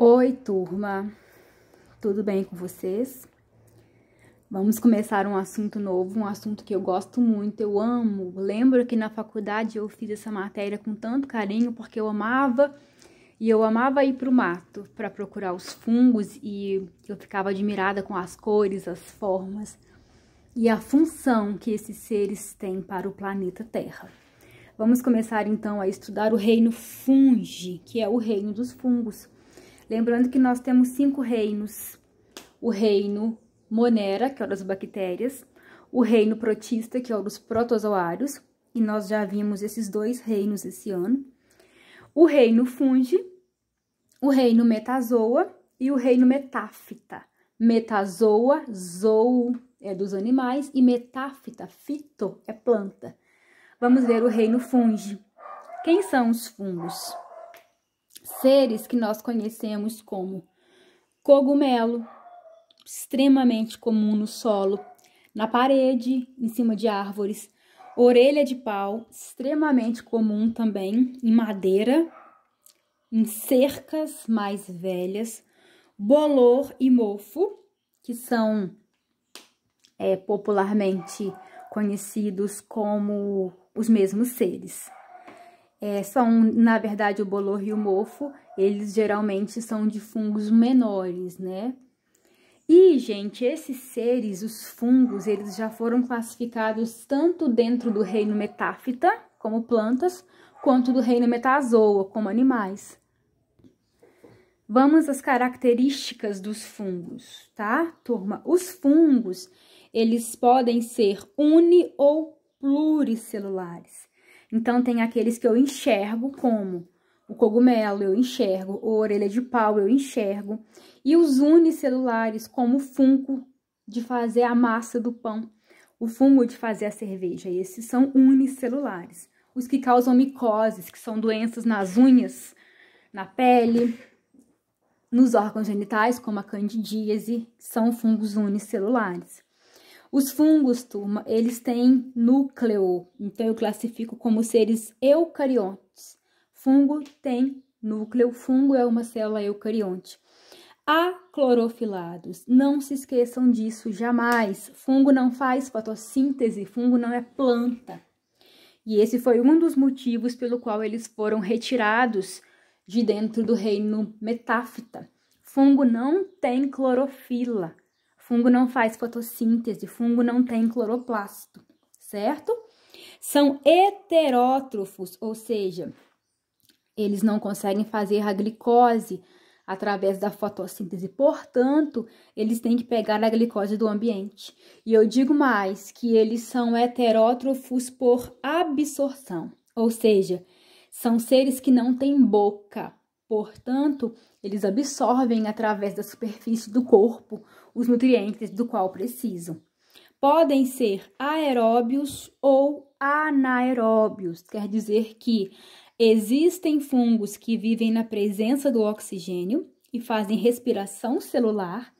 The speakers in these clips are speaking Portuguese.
Oi, turma. Tudo bem com vocês? Vamos começar um assunto novo, um assunto que eu gosto muito, eu amo. Lembro que na faculdade eu fiz essa matéria com tanto carinho porque eu amava e eu amava ir para o mato para procurar os fungos e eu ficava admirada com as cores, as formas e a função que esses seres têm para o planeta Terra. Vamos começar então a estudar o reino fungi, que é o reino dos fungos. Lembrando que nós temos cinco reinos. O reino Monera, que é o das bactérias, o reino protista, que é o dos protozoários, e nós já vimos esses dois reinos esse ano. O reino fungi, o reino metazoa e o reino metáfita. Metazoa, zoo é dos animais e metáfita, fito, é planta. Vamos ver o reino fungi. Quem são os fungos? seres que nós conhecemos como cogumelo, extremamente comum no solo, na parede, em cima de árvores, orelha de pau, extremamente comum também em madeira, em cercas mais velhas, bolor e mofo, que são é, popularmente conhecidos como os mesmos seres é, são, na verdade, o bolor e o mofo, eles geralmente são de fungos menores, né? E, gente, esses seres, os fungos, eles já foram classificados tanto dentro do reino metáfita, como plantas, quanto do reino metazoa, como animais. Vamos às características dos fungos, tá, turma? Os fungos, eles podem ser uni ou pluricelulares. Então, tem aqueles que eu enxergo como o cogumelo, eu enxergo, a orelha de pau, eu enxergo, e os unicelulares, como o fungo de fazer a massa do pão, o fungo de fazer a cerveja, esses são unicelulares. Os que causam micoses, que são doenças nas unhas, na pele, nos órgãos genitais, como a candidíase, são fungos unicelulares. Os fungos, turma, eles têm núcleo, então eu classifico como seres eucariontes. Fungo tem núcleo, fungo é uma célula eucarionte. Aclorofilados, não se esqueçam disso jamais. Fungo não faz fotossíntese, fungo não é planta. E esse foi um dos motivos pelo qual eles foram retirados de dentro do reino metáfita. Fungo não tem clorofila. Fungo não faz fotossíntese, fungo não tem cloroplasto, certo? São heterótrofos, ou seja, eles não conseguem fazer a glicose através da fotossíntese. Portanto, eles têm que pegar a glicose do ambiente. E eu digo mais que eles são heterótrofos por absorção, ou seja, são seres que não têm boca. Portanto, eles absorvem através da superfície do corpo os nutrientes do qual precisam. Podem ser aeróbios ou anaeróbios, quer dizer que existem fungos que vivem na presença do oxigênio e fazem respiração celular.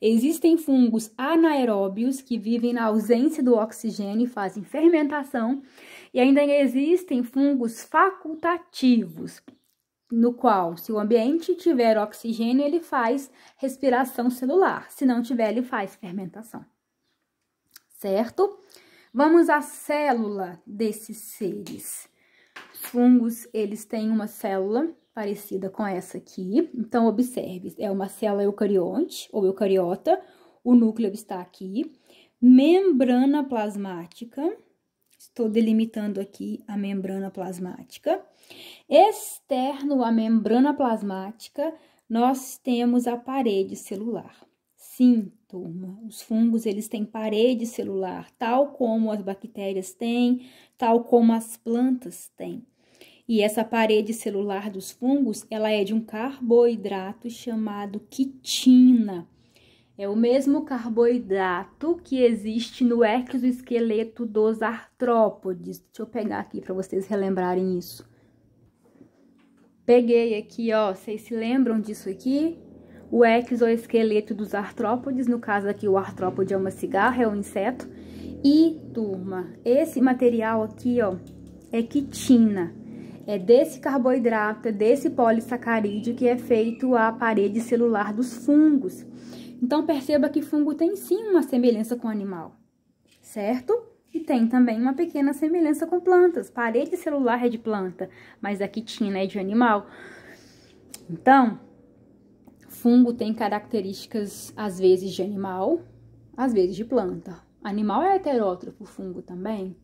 Existem fungos anaeróbios que vivem na ausência do oxigênio e fazem fermentação, e ainda existem fungos facultativos, no qual, se o ambiente tiver oxigênio, ele faz respiração celular, se não tiver, ele faz fermentação. Certo? Vamos à célula desses seres. Os fungos, eles têm uma célula parecida com essa aqui. Então, observe, é uma célula eucarionte ou eucariota, o núcleo está aqui. Membrana plasmática, Estou delimitando aqui a membrana plasmática. Externo à membrana plasmática, nós temos a parede celular. Sim, turma, os fungos eles têm parede celular, tal como as bactérias têm, tal como as plantas têm. E essa parede celular dos fungos, ela é de um carboidrato chamado quitina. É o mesmo carboidrato que existe no exoesqueleto dos artrópodes. Deixa eu pegar aqui para vocês relembrarem isso. Peguei aqui, ó, vocês se lembram disso aqui? O exoesqueleto dos artrópodes, no caso aqui o artrópode é uma cigarra, é um inseto. E, turma, esse material aqui, ó, é quitina. É desse carboidrato, é desse polissacarídeo que é feito a parede celular dos fungos. Então, perceba que fungo tem sim uma semelhança com animal, certo? E tem também uma pequena semelhança com plantas. Parede celular é de planta, mas a quitina é de animal. Então, fungo tem características, às vezes, de animal, às vezes de planta. Animal é heterótrofo, fungo também,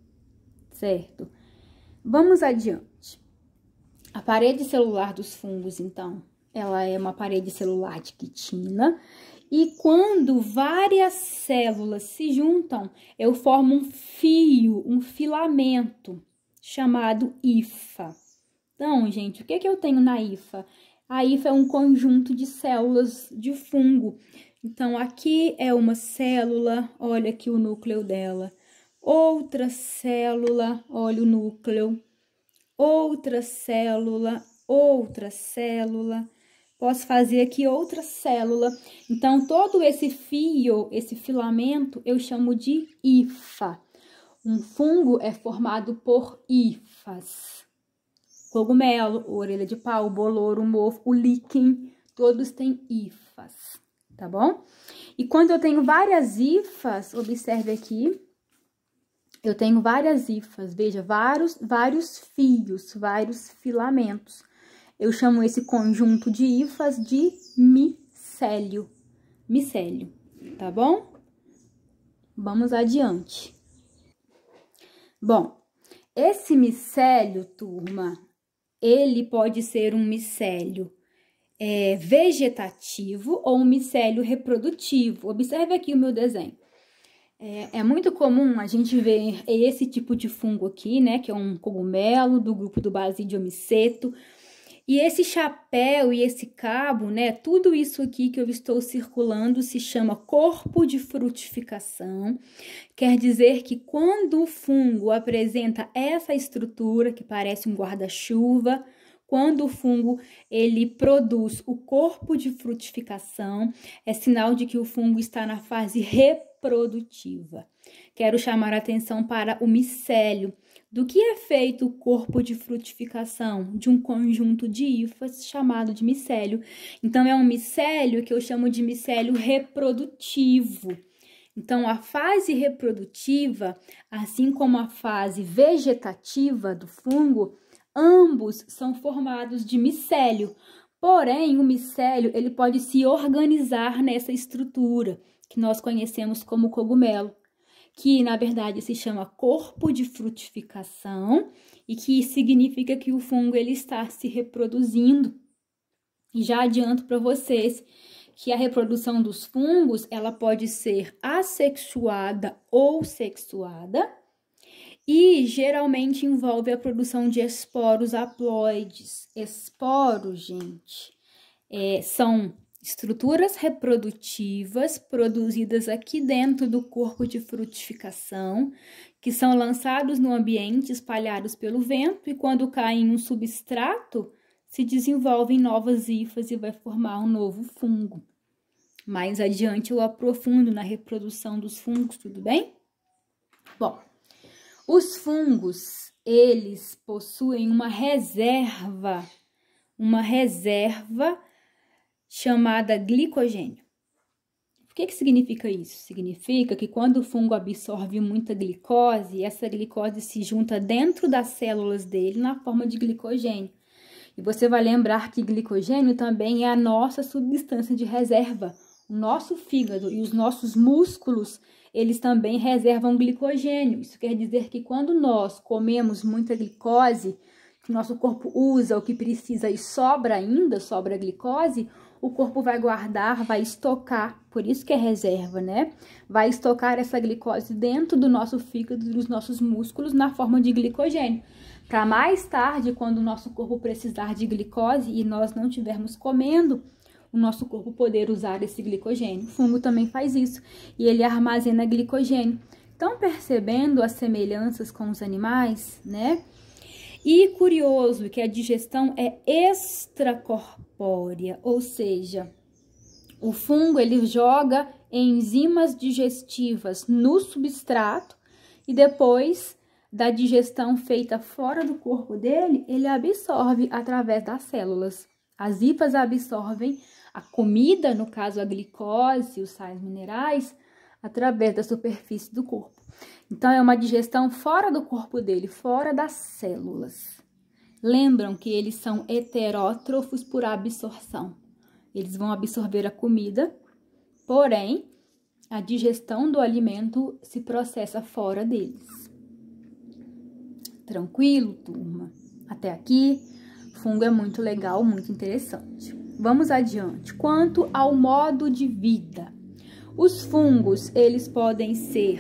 certo? Vamos adiante. A parede celular dos fungos, então, ela é uma parede celular de quitina e quando várias células se juntam, eu formo um fio, um filamento chamado hifa. Então, gente, o que, é que eu tenho na hifa? A hifa é um conjunto de células de fungo. Então, aqui é uma célula, olha aqui o núcleo dela. Outra célula, olha o núcleo. Outra célula, outra célula posso fazer aqui outra célula. Então, todo esse fio, esse filamento, eu chamo de hifa. Um fungo é formado por hifas. Cogumelo, orelha de pau, bolouro, mofo, o líquen, todos têm hifas, tá bom? E quando eu tenho várias hifas, observe aqui, eu tenho várias hifas, veja, vários, vários fios, vários filamentos. Eu chamo esse conjunto de hifas de micélio. Micélio, tá bom? Vamos adiante. Bom, esse micélio, turma, ele pode ser um micélio é, vegetativo ou um micélio reprodutivo. Observe aqui o meu desenho. É, é, muito comum a gente ver esse tipo de fungo aqui, né? Que é um cogumelo do grupo do basidiomyceto. E esse chapéu e esse cabo, né, tudo isso aqui que eu estou circulando se chama corpo de frutificação. Quer dizer que quando o fungo apresenta essa estrutura que parece um guarda-chuva, quando o fungo ele produz o corpo de frutificação, é sinal de que o fungo está na fase reprodutiva. Quero chamar a atenção para o micélio, do que é feito o corpo de frutificação? De um conjunto de hifas chamado de micélio. Então, é um micélio que eu chamo de micélio reprodutivo. Então, a fase reprodutiva, assim como a fase vegetativa do fungo, ambos são formados de micélio. Porém, o micélio ele pode se organizar nessa estrutura que nós conhecemos como cogumelo que na verdade se chama corpo de frutificação e que significa que o fungo ele está se reproduzindo. E já adianto para vocês que a reprodução dos fungos ela pode ser assexuada ou sexuada e geralmente envolve a produção de esporos haploides. Esporos, gente, é, são estruturas reprodutivas produzidas aqui dentro do corpo de frutificação, que são lançados no ambiente espalhados pelo vento e quando caem em um substrato, se desenvolvem novas hifas e vai formar um novo fungo. Mais adiante eu aprofundo na reprodução dos fungos, tudo bem? Bom, os fungos, eles possuem uma reserva, uma reserva chamada glicogênio. O que, que significa isso? Significa que quando o fungo absorve muita glicose, essa glicose se junta dentro das células dele na forma de glicogênio. E você vai lembrar que glicogênio também é a nossa substância de reserva. O nosso fígado e os nossos músculos, eles também reservam glicogênio. Isso quer dizer que quando nós comemos muita glicose, que nosso corpo usa, o que precisa e sobra ainda, sobra glicose, o corpo vai guardar, vai estocar, por isso que é reserva, né? Vai estocar essa glicose dentro do nosso fígado, dos nossos músculos, na forma de glicogênio. Para mais tarde, quando o nosso corpo precisar de glicose e nós não estivermos comendo, o nosso corpo poder usar esse glicogênio. O fungo também faz isso e ele armazena glicogênio. Estão percebendo as semelhanças com os animais, né? E curioso que a digestão é extracorpórea, ou seja, o fungo ele joga enzimas digestivas no substrato e depois da digestão feita fora do corpo dele, ele absorve através das células. As hipas absorvem a comida, no caso a glicose, os sais minerais, através da superfície do corpo. Então, é uma digestão fora do corpo dele, fora das células. Lembram que eles são heterótrofos por absorção. Eles vão absorver a comida, porém, a digestão do alimento se processa fora deles. Tranquilo, turma? Até aqui, fungo é muito legal, muito interessante. Vamos adiante. Quanto ao modo de vida, os fungos, eles podem ser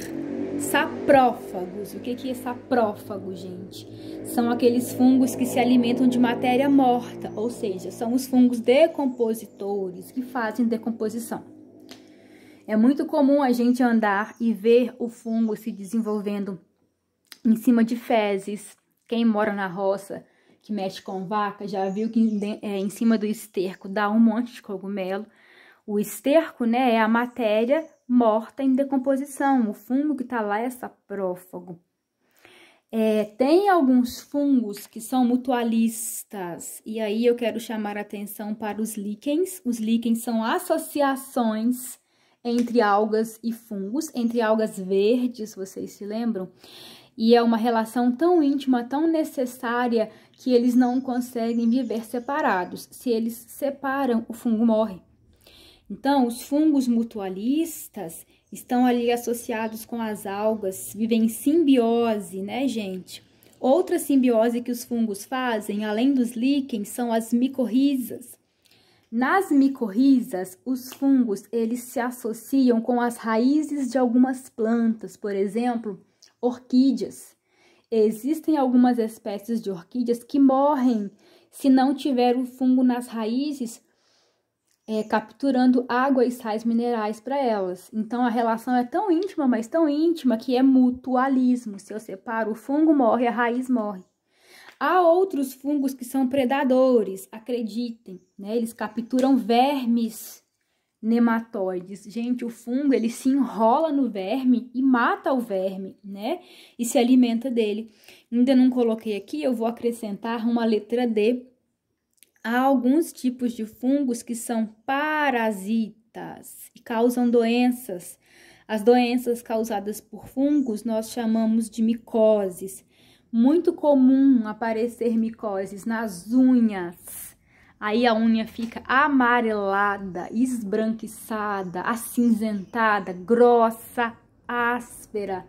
saprófagos. O que é saprófago, gente? São aqueles fungos que se alimentam de matéria morta, ou seja, são os fungos decompositores que fazem decomposição. É muito comum a gente andar e ver o fungo se desenvolvendo em cima de fezes. Quem mora na roça, que mexe com vaca, já viu que em é, cima do esterco dá um monte de cogumelo. O esterco, né, é a matéria morta em decomposição. O fungo que está lá é saprófago. É, tem alguns fungos que são mutualistas, e aí eu quero chamar a atenção para os líquens. Os líquens são associações entre algas e fungos, entre algas verdes, vocês se lembram? E é uma relação tão íntima, tão necessária, que eles não conseguem viver separados. Se eles separam, o fungo morre. Então, os fungos mutualistas estão ali associados com as algas, vivem em simbiose, né, gente? Outra simbiose que os fungos fazem, além dos líquens, são as micorrizas. Nas micorrizas, os fungos eles se associam com as raízes de algumas plantas, por exemplo, orquídeas. Existem algumas espécies de orquídeas que morrem se não tiver o fungo nas raízes é, capturando água e sais minerais para elas. Então a relação é tão íntima, mas tão íntima, que é mutualismo. Se eu separo, o fungo morre, a raiz morre. Há outros fungos que são predadores, acreditem, né? Eles capturam vermes nematóides. Gente, o fungo ele se enrola no verme e mata o verme, né? E se alimenta dele. Ainda não coloquei aqui, eu vou acrescentar uma letra D Há alguns tipos de fungos que são parasitas e causam doenças. As doenças causadas por fungos nós chamamos de micoses. Muito comum aparecer micoses nas unhas. Aí a unha fica amarelada, esbranquiçada, acinzentada, grossa, áspera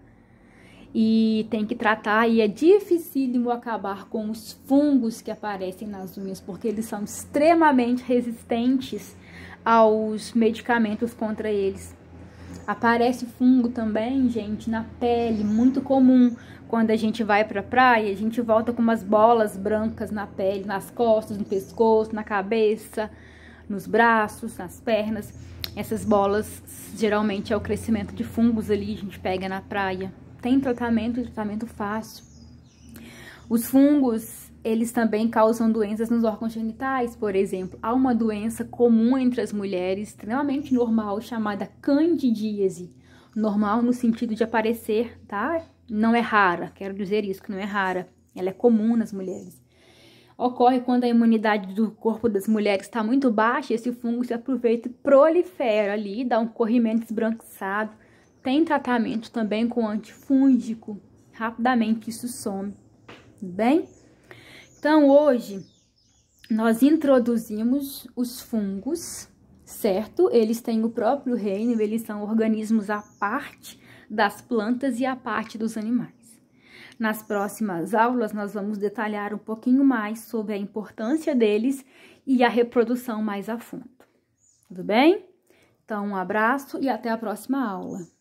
e tem que tratar e é dificílimo acabar com os fungos que aparecem nas unhas, porque eles são extremamente resistentes aos medicamentos contra eles. Aparece fungo também, gente, na pele, muito comum. Quando a gente vai pra praia, a gente volta com umas bolas brancas na pele, nas costas, no pescoço, na cabeça, nos braços, nas pernas. Essas bolas geralmente é o crescimento de fungos ali, a gente pega na praia tem tratamento tratamento fácil. Os fungos, eles também causam doenças nos órgãos genitais, por exemplo. Há uma doença comum entre as mulheres, extremamente normal, chamada candidíase. Normal no sentido de aparecer, tá? Não é rara, quero dizer isso, que não é rara. Ela é comum nas mulheres. Ocorre quando a imunidade do corpo das mulheres está muito baixa, esse fungo se aproveita e prolifera ali, dá um corrimento esbranquiçado tem tratamento também com antifúngico, rapidamente isso some, tudo bem? Então, hoje, nós introduzimos os fungos, certo? Eles têm o próprio reino, eles são organismos à parte das plantas e à parte dos animais. Nas próximas aulas, nós vamos detalhar um pouquinho mais sobre a importância deles e a reprodução mais a fundo. Tudo bem? Então, um abraço e até a próxima aula.